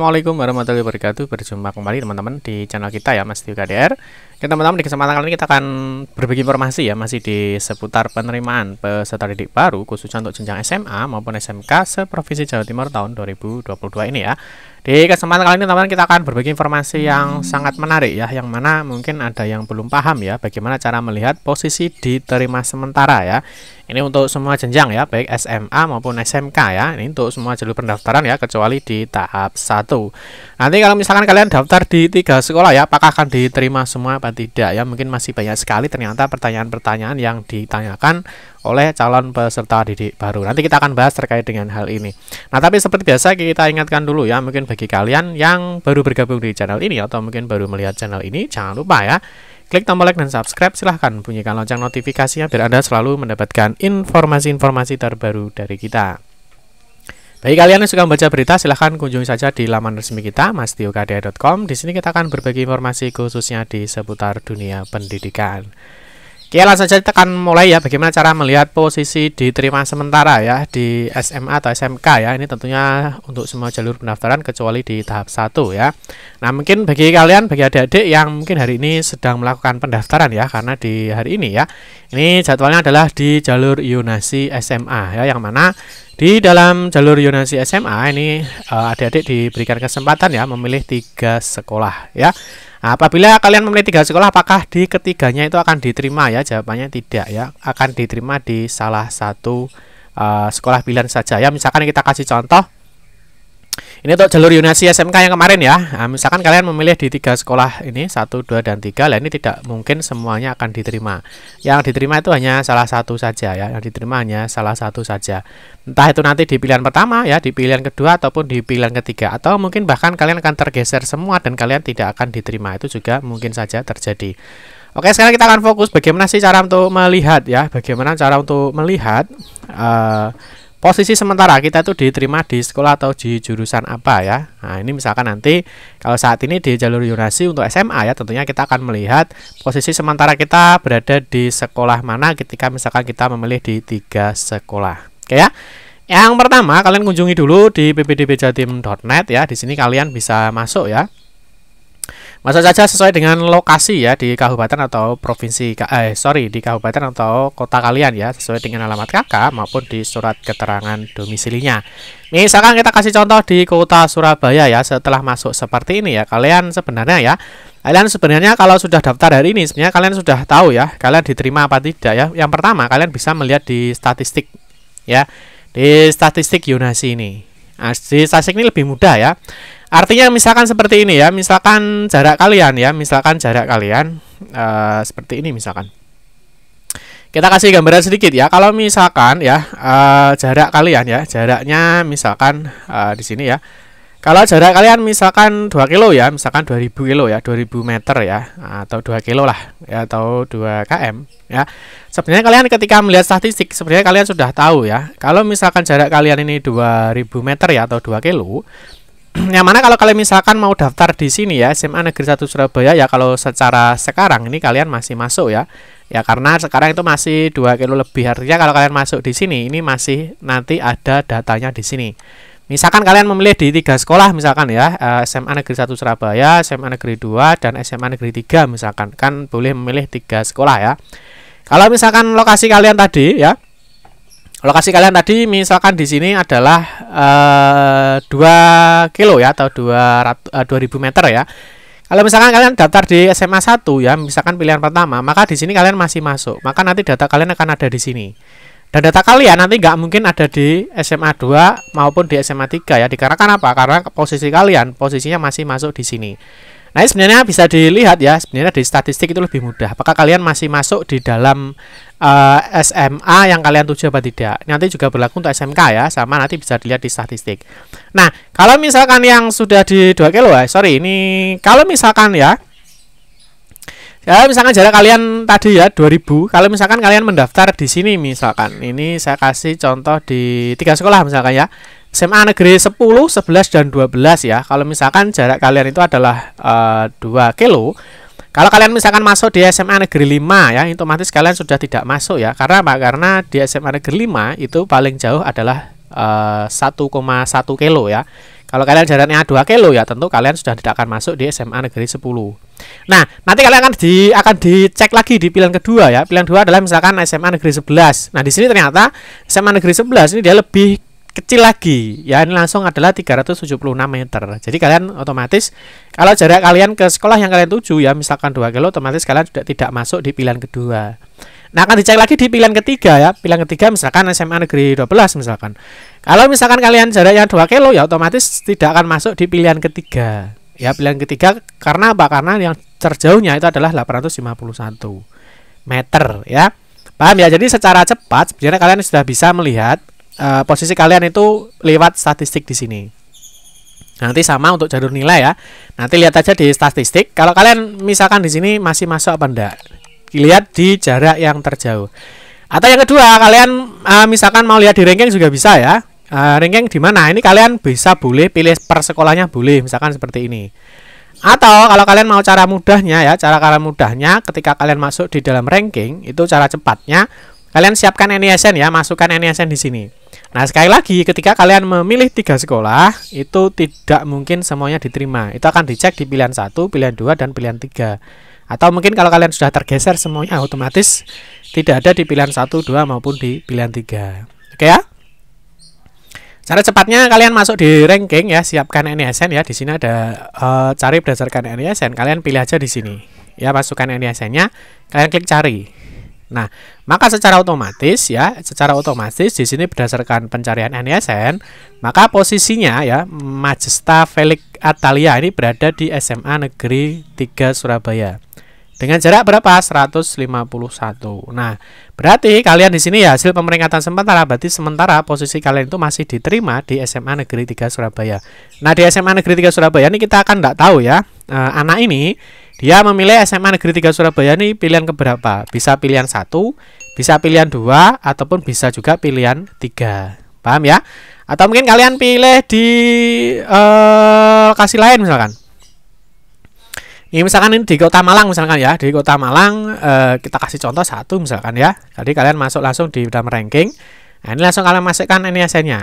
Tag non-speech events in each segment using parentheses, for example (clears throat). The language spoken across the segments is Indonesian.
Assalamualaikum warahmatullahi wabarakatuh Berjumpa kembali teman-teman di channel kita ya Mas Tio KDR teman-teman di kesempatan kali ini kita akan berbagi informasi ya Masih di seputar penerimaan peserta didik baru Khususnya untuk jenjang SMA maupun SMK Seprovinsi Jawa Timur tahun 2022 ini ya Di kesempatan kali ini teman-teman kita akan berbagi informasi yang sangat menarik ya Yang mana mungkin ada yang belum paham ya Bagaimana cara melihat posisi diterima sementara ya ini untuk semua jenjang ya, baik SMA maupun SMK ya. Ini untuk semua jalur pendaftaran ya, kecuali di tahap 1. Nanti kalau misalkan kalian daftar di tiga sekolah ya, apakah akan diterima semua atau tidak ya? Mungkin masih banyak sekali ternyata pertanyaan-pertanyaan yang ditanyakan oleh calon peserta didik baru. Nanti kita akan bahas terkait dengan hal ini. Nah, tapi seperti biasa kita ingatkan dulu ya, mungkin bagi kalian yang baru bergabung di channel ini atau mungkin baru melihat channel ini, jangan lupa ya Klik tombol like dan subscribe, silahkan bunyikan lonceng notifikasinya biar Anda selalu mendapatkan informasi-informasi terbaru dari kita. Bagi kalian yang suka membaca berita, silahkan kunjungi saja di laman resmi kita, mastiokadia.com. Di sini kita akan berbagi informasi khususnya di seputar dunia pendidikan. Oke, langsung saja kita akan mulai ya bagaimana cara melihat posisi diterima sementara ya di SMA atau SMK ya. Ini tentunya untuk semua jalur pendaftaran kecuali di tahap 1 ya. Nah, mungkin bagi kalian bagi adik-adik yang mungkin hari ini sedang melakukan pendaftaran ya karena di hari ini ya. Ini jadwalnya adalah di jalur Yunasi SMA ya yang mana di dalam jalur Yunasi SMA ini eh, adik-adik adik -adik diberikan kesempatan ya memilih tiga sekolah ya. Nah, apabila kalian memilih tiga sekolah, apakah di ketiganya itu akan diterima ya? Jawabannya tidak ya, akan diterima di salah satu uh, sekolah pilihan saja ya. Misalkan kita kasih contoh ini untuk jalur Yunasi SMK yang kemarin ya. Nah, misalkan kalian memilih di tiga sekolah ini, satu, dua, dan tiga, lah ini tidak mungkin semuanya akan diterima. Yang diterima itu hanya salah satu saja ya, yang diterima hanya salah satu saja. Entah itu nanti di pilihan pertama ya, di pilihan kedua ataupun di pilihan ketiga, atau mungkin bahkan kalian akan tergeser semua dan kalian tidak akan diterima itu juga mungkin saja terjadi. Oke, sekarang kita akan fokus bagaimana sih cara untuk melihat ya, bagaimana cara untuk melihat. Uh, posisi sementara kita itu diterima di sekolah atau di jurusan apa ya. Nah, ini misalkan nanti kalau saat ini di jalur Yunasi untuk SMA ya, tentunya kita akan melihat posisi sementara kita berada di sekolah mana ketika misalkan kita memilih di tiga sekolah. Oke ya. Yang pertama, kalian kunjungi dulu di ppdbjatim.net ya. Di sini kalian bisa masuk ya. Masak saja sesuai dengan lokasi ya di kabupaten atau provinsi eh sorry di kabupaten atau kota kalian ya sesuai dengan alamat kakak maupun di surat keterangan domisilinya. Misalkan kita kasih contoh di kota Surabaya ya setelah masuk seperti ini ya kalian sebenarnya ya kalian sebenarnya kalau sudah daftar hari ini sebenarnya kalian sudah tahu ya kalian diterima apa tidak ya. Yang pertama kalian bisa melihat di statistik ya di statistik Yunasi ini. Nah, di statistik ini lebih mudah ya. Artinya misalkan seperti ini ya, misalkan jarak kalian ya, misalkan jarak kalian uh, seperti ini misalkan. Kita kasih gambaran sedikit ya. Kalau misalkan ya uh, jarak kalian ya, jaraknya misalkan uh, di sini ya. Kalau jarak kalian misalkan 2 kilo ya, misalkan 2000 kilo ya, 2000 meter ya, atau 2 kilo lah, ya, atau 2 km ya. Sebenarnya kalian ketika melihat statistik, sebenarnya kalian sudah tahu ya, kalau misalkan jarak kalian ini 2000 meter ya, atau 2 kilo, (clears throat) yang mana kalau kalian misalkan mau daftar di sini ya SMA Negeri 1 Surabaya ya kalau secara sekarang ini kalian masih masuk ya ya karena sekarang itu masih dua kilo lebih artinya kalau kalian masuk di sini ini masih nanti ada datanya di sini misalkan kalian memilih di tiga sekolah misalkan ya eh, SMA Negeri 1 Surabaya SMA Negeri 2 dan SMA Negeri 3 misalkan kan boleh memilih tiga sekolah ya kalau misalkan lokasi kalian tadi ya Lokasi kalian tadi misalkan di sini adalah uh, eh, 2 kilo ya atau 200, uh, eh, ribu meter ya. Kalau misalkan kalian daftar di SMA 1 ya, misalkan pilihan pertama, maka di sini kalian masih masuk. Maka nanti data kalian akan ada di sini. Dan data kalian ya, nanti nggak mungkin ada di SMA 2 maupun di SMA 3 ya. Dikarenakan apa? Karena posisi kalian posisinya masih masuk di sini. Nah, sebenarnya bisa dilihat ya, sebenarnya di statistik itu lebih mudah. Apakah kalian masih masuk di dalam uh, eh, SMA yang kalian tuju apa tidak? Nanti juga berlaku untuk SMK ya, sama nanti bisa dilihat di statistik. Nah, kalau misalkan yang sudah di 2 kilo ya, sorry ini kalau misalkan ya ya misalkan jarak kalian tadi ya 2000 kalau misalkan kalian mendaftar di sini misalkan ini saya kasih contoh di tiga sekolah misalkan ya SMA negeri 10, 11 dan 12 ya. Kalau misalkan jarak kalian itu adalah uh, eh, 2 kilo, kalau kalian misalkan masuk di SMA negeri 5 ya, otomatis kalian sudah tidak masuk ya. Karena apa? Karena di SMA negeri 5 itu paling jauh adalah uh, eh, 1,1 kilo ya. Kalau kalian jaraknya A2 kilo ya tentu kalian sudah tidak akan masuk di SMA Negeri 10. Nah, nanti kalian akan di akan dicek lagi di pilihan kedua ya. Pilihan kedua adalah misalkan SMA Negeri 11. Nah, di sini ternyata SMA Negeri 11 ini dia lebih kecil lagi ya ini langsung adalah 376 meter jadi kalian otomatis kalau jarak kalian ke sekolah yang kalian tuju ya misalkan 2 kilo otomatis kalian sudah tidak masuk di pilihan kedua Nah, akan dicek lagi di pilihan ketiga ya. Pilihan ketiga misalkan SMA Negeri 12 misalkan. Kalau misalkan kalian jaraknya 2 kilo ya otomatis tidak akan masuk di pilihan ketiga. Ya, pilihan ketiga karena apa? Karena yang terjauhnya itu adalah 851 meter ya. Paham ya? Jadi secara cepat sebenarnya kalian sudah bisa melihat uh, posisi kalian itu lewat statistik di sini. Nanti sama untuk jalur nilai ya. Nanti lihat aja di statistik. Kalau kalian misalkan di sini masih masuk apa enggak Lihat di jarak yang terjauh. Atau yang kedua, kalian uh, misalkan mau lihat di ranking juga bisa ya. Uh, ranking di mana? Ini kalian bisa boleh pilih per sekolahnya boleh, misalkan seperti ini. Atau kalau kalian mau cara mudahnya ya, cara cara mudahnya ketika kalian masuk di dalam ranking itu cara cepatnya kalian siapkan NISN ya, masukkan NISN di sini. Nah, sekali lagi ketika kalian memilih tiga sekolah itu tidak mungkin semuanya diterima. Itu akan dicek di pilihan satu, pilihan dua dan pilihan tiga atau mungkin kalau kalian sudah tergeser semuanya otomatis tidak ada di pilihan 1, 2 maupun di pilihan 3. Oke ya? Cara cepatnya kalian masuk di ranking ya, siapkan NISN ya. Di sini ada uh, cari berdasarkan NISN. Kalian pilih aja di sini. Ya, masukkan NISN-nya. Kalian klik cari. Nah, maka secara otomatis ya, secara otomatis di sini berdasarkan pencarian NISN, maka posisinya ya Majesta Felix Atalia ini berada di SMA Negeri 3 Surabaya. Dengan jarak berapa? 151. Nah, berarti kalian di sini ya hasil pemeringatan sementara berarti sementara posisi kalian itu masih diterima di SMA Negeri 3 Surabaya. Nah, di SMA Negeri 3 Surabaya ini kita akan tidak tahu ya, eh, anak ini dia memilih SMA Negeri 3 Surabaya ini pilihan keberapa? Bisa pilihan satu, bisa pilihan dua, ataupun bisa juga pilihan tiga, Paham ya? Atau mungkin kalian pilih di uh, kasih lain misalkan. Ini misalkan ini di Kota Malang misalkan ya, di Kota Malang uh, kita kasih contoh satu misalkan ya. Jadi kalian masuk langsung di dalam ranking. Nah, ini langsung kalian masukkan NISN-nya.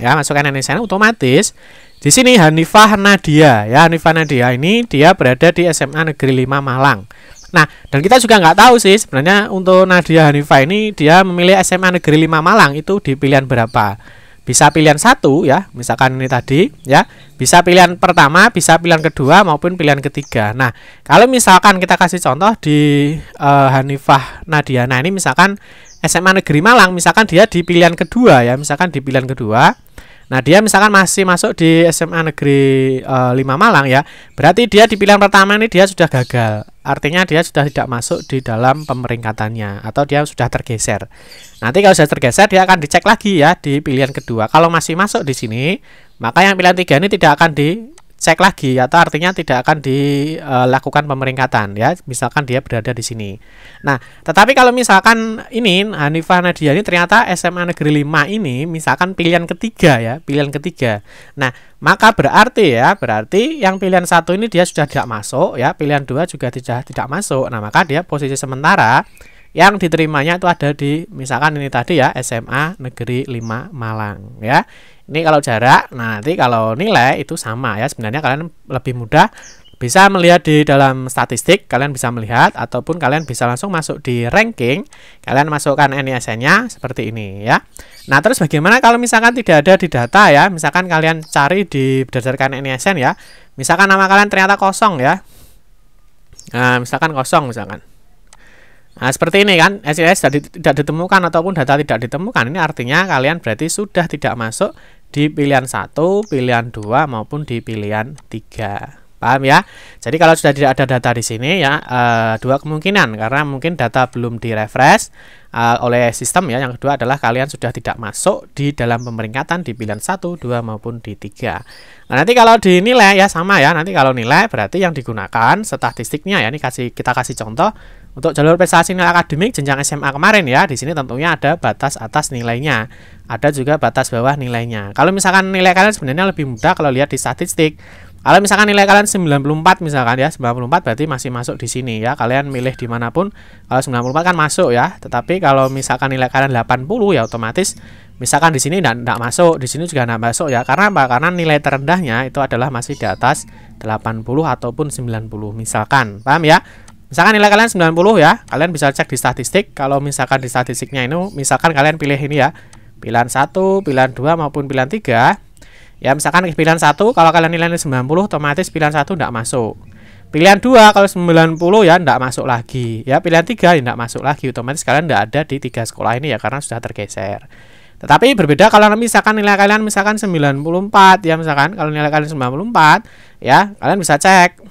Ya, masukkan NISN otomatis di sini Hanifah Nadia ya Hanifah Nadia ini dia berada di SMA Negeri 5 Malang. Nah dan kita juga nggak tahu sih sebenarnya untuk Nadia Hanifah ini dia memilih SMA Negeri 5 Malang itu di pilihan berapa? Bisa pilihan satu ya misalkan ini tadi ya bisa pilihan pertama, bisa pilihan kedua maupun pilihan ketiga. Nah kalau misalkan kita kasih contoh di uh, Hanifah Nadia, nah ini misalkan SMA Negeri Malang misalkan dia di pilihan kedua ya misalkan di pilihan kedua Nah, dia misalkan masih masuk di SMA Negeri e, eh, 5 Malang ya. Berarti dia di pilihan pertama ini dia sudah gagal. Artinya dia sudah tidak masuk di dalam pemeringkatannya atau dia sudah tergeser. Nanti kalau sudah tergeser dia akan dicek lagi ya di pilihan kedua. Kalau masih masuk di sini, maka yang pilihan tiga ini tidak akan di cek lagi atau artinya tidak akan dilakukan eh, pemeringkatan ya misalkan dia berada di sini nah tetapi kalau misalkan ini Hanifah Nadia ini ternyata SMA Negeri 5 ini misalkan pilihan ketiga ya pilihan ketiga nah maka berarti ya berarti yang pilihan satu ini dia sudah tidak masuk ya pilihan dua juga tidak tidak masuk nah maka dia posisi sementara yang diterimanya itu ada di misalkan ini tadi ya SMA Negeri 5 Malang ya. Ini kalau jarak, nah nanti kalau nilai itu sama ya. Sebenarnya kalian lebih mudah bisa melihat di dalam statistik, kalian bisa melihat ataupun kalian bisa langsung masuk di ranking, kalian masukkan NISN-nya seperti ini ya. Nah, terus bagaimana kalau misalkan tidak ada di data ya? Misalkan kalian cari di berdasarkan NISN ya. Misalkan nama kalian ternyata kosong ya. Nah, misalkan kosong misalkan. Nah, seperti ini kan, eh, SIS tidak ditemukan ataupun data tidak ditemukan. Ini artinya kalian berarti sudah tidak masuk di pilihan satu pilihan 2 maupun di pilihan 3. Paham ya? Jadi kalau sudah tidak ada data di sini ya e, dua kemungkinan karena mungkin data belum direfresh e, oleh sistem ya. Yang kedua adalah kalian sudah tidak masuk di dalam pemeringkatan di pilihan 1, 2 maupun di 3. Nah, nanti kalau dinilai ya sama ya. Nanti kalau nilai berarti yang digunakan statistiknya ya ini kasih kita kasih contoh untuk jalur prestasi nilai akademik jenjang SMA kemarin ya, di sini tentunya ada batas atas nilainya, ada juga batas bawah nilainya. Kalau misalkan nilai kalian sebenarnya lebih mudah kalau lihat di statistik. Kalau misalkan nilai kalian 94 misalkan ya, 94 berarti masih masuk di sini ya. Kalian milih dimanapun, kalau 94 kan masuk ya. Tetapi kalau misalkan nilai kalian 80 ya otomatis misalkan di sini tidak masuk, di sini juga tidak masuk ya. Karena apa? Karena nilai terendahnya itu adalah masih di atas 80 ataupun 90 misalkan. Paham ya? Misalkan nilai kalian 90 ya, kalian bisa cek di statistik. Kalau misalkan di statistiknya ini, misalkan kalian pilih ini ya, pilihan 1, pilihan 2, maupun pilihan 3. Ya, misalkan pilihan 1, kalau kalian nilai 90, otomatis pilihan 1 tidak masuk. Pilihan 2, kalau 90 ya tidak masuk lagi. Ya, pilihan 3 ya masuk lagi. Otomatis kalian tidak ada di tiga sekolah ini ya, karena sudah tergeser. Tetapi berbeda kalau misalkan nilai kalian misalkan 94 ya misalkan kalau nilai kalian 94 ya kalian bisa cek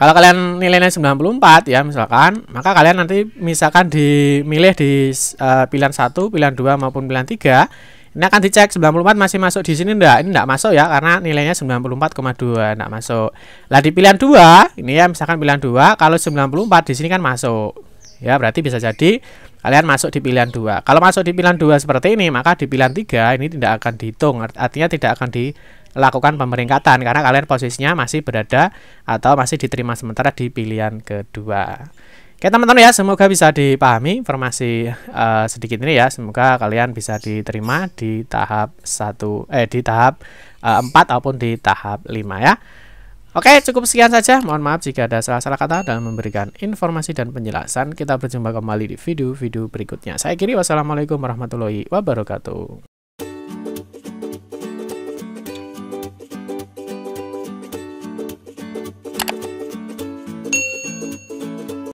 kalau kalian nilainya 94 ya misalkan, maka kalian nanti misalkan dimilih di uh, pilihan 1, pilihan 2 maupun pilihan 3, ini akan dicek 94 masih masuk di sini enggak? Ini enggak masuk ya karena nilainya 94,2 enggak masuk. Lah di pilihan 2, ini ya misalkan pilihan 2, kalau 94 di sini kan masuk. Ya, berarti bisa jadi kalian masuk di pilihan 2. Kalau masuk di pilihan 2 seperti ini, maka di pilihan 3 ini tidak akan dihitung, artinya tidak akan di lakukan pemeringkatan karena kalian posisinya masih berada atau masih diterima sementara di pilihan kedua. Oke teman-teman ya, semoga bisa dipahami informasi uh, sedikit ini ya. Semoga kalian bisa diterima di tahap 1 eh di tahap uh, eh, 4 ataupun di tahap 5 ya. Oke, cukup sekian saja. Mohon maaf jika ada salah-salah kata dalam memberikan informasi dan penjelasan. Kita berjumpa kembali di video-video berikutnya. Saya Kiri, wassalamualaikum warahmatullahi wabarakatuh.